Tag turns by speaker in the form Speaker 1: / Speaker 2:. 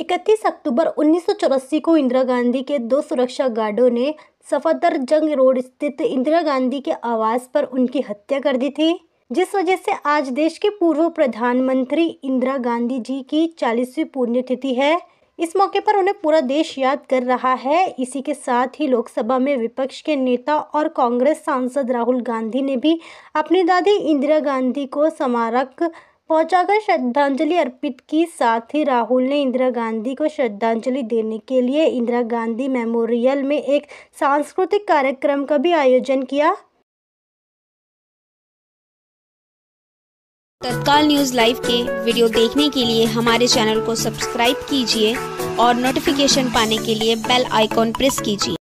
Speaker 1: इकतीस अक्टूबर उन्नीस को इंदिरा गांधी के दो सुरक्षा गार्डों ने सफदर जंग रोड स्थित इंदिरा गांधी के आवास पर उनकी हत्या कर दी थी जिस वजह से आज देश के पूर्व प्रधानमंत्री इंदिरा गांधी जी की चालीसवीं पुण्यतिथि है इस मौके पर उन्हें पूरा देश याद कर रहा है इसी के साथ ही लोकसभा में विपक्ष के नेता और कांग्रेस सांसद राहुल गांधी ने भी अपनी दादी इंदिरा गांधी को स्मारक पहुंचाकर श्रद्धांजलि अर्पित की साथ ही राहुल ने इंदिरा
Speaker 2: गांधी को श्रद्धांजलि देने के लिए इंदिरा गांधी मेमोरियल में एक सांस्कृतिक कार्यक्रम का भी आयोजन किया
Speaker 3: तत्काल न्यूज़ लाइव के वीडियो देखने के लिए हमारे चैनल को सब्सक्राइब कीजिए और नोटिफिकेशन पाने के लिए बेल आइकॉन प्रेस कीजिए